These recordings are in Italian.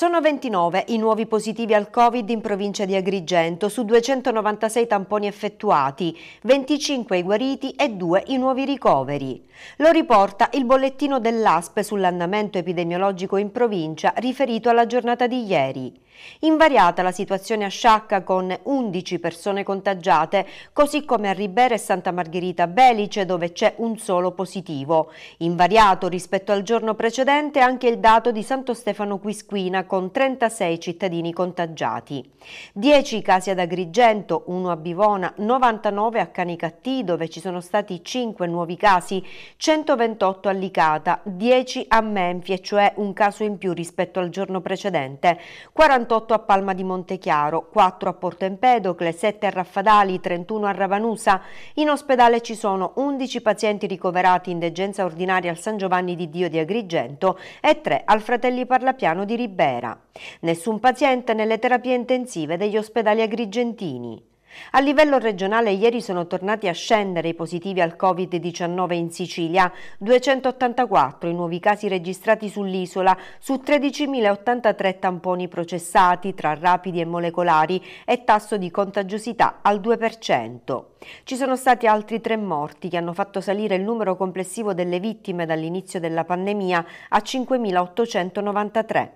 Sono 29 i nuovi positivi al Covid in provincia di Agrigento su 296 tamponi effettuati, 25 i guariti e 2 i nuovi ricoveri. Lo riporta il bollettino dell'ASP sull'andamento epidemiologico in provincia riferito alla giornata di ieri. Invariata la situazione a Sciacca con 11 persone contagiate, così come a Ribera e Santa Margherita Belice dove c'è un solo positivo. Invariato rispetto al giorno precedente anche il dato di Santo Stefano Quisquina con 36 cittadini contagiati. 10 casi ad Agrigento, 1 a Bivona, 99 a Canicattì dove ci sono stati 5 nuovi casi, 128 a Licata, 10 a Menfie, cioè un caso in più rispetto al giorno precedente, 40 48 a Palma di Montechiaro, 4 a Porto Empedocle, 7 a Raffadali, 31 a Ravanusa. In ospedale ci sono 11 pazienti ricoverati in degenza ordinaria al San Giovanni di Dio di Agrigento e 3 al Fratelli Parlapiano di Ribera. Nessun paziente nelle terapie intensive degli ospedali agrigentini. A livello regionale ieri sono tornati a scendere i positivi al Covid-19 in Sicilia, 284 i nuovi casi registrati sull'isola su 13.083 tamponi processati tra rapidi e molecolari e tasso di contagiosità al 2%. Ci sono stati altri tre morti che hanno fatto salire il numero complessivo delle vittime dall'inizio della pandemia a 5.893.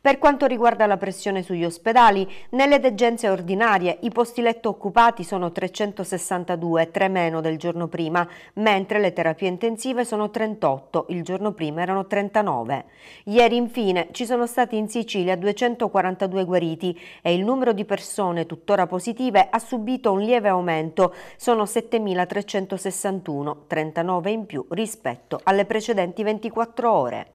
Per quanto riguarda la pressione sugli ospedali, nelle degenze ordinarie i posti letto occupati sono 362, 3 meno del giorno prima, mentre le terapie intensive sono 38, il giorno prima erano 39. Ieri infine ci sono stati in Sicilia 242 guariti e il numero di persone tuttora positive ha subito un lieve aumento, sono 7.361, 39 in più rispetto alle precedenti 24 ore.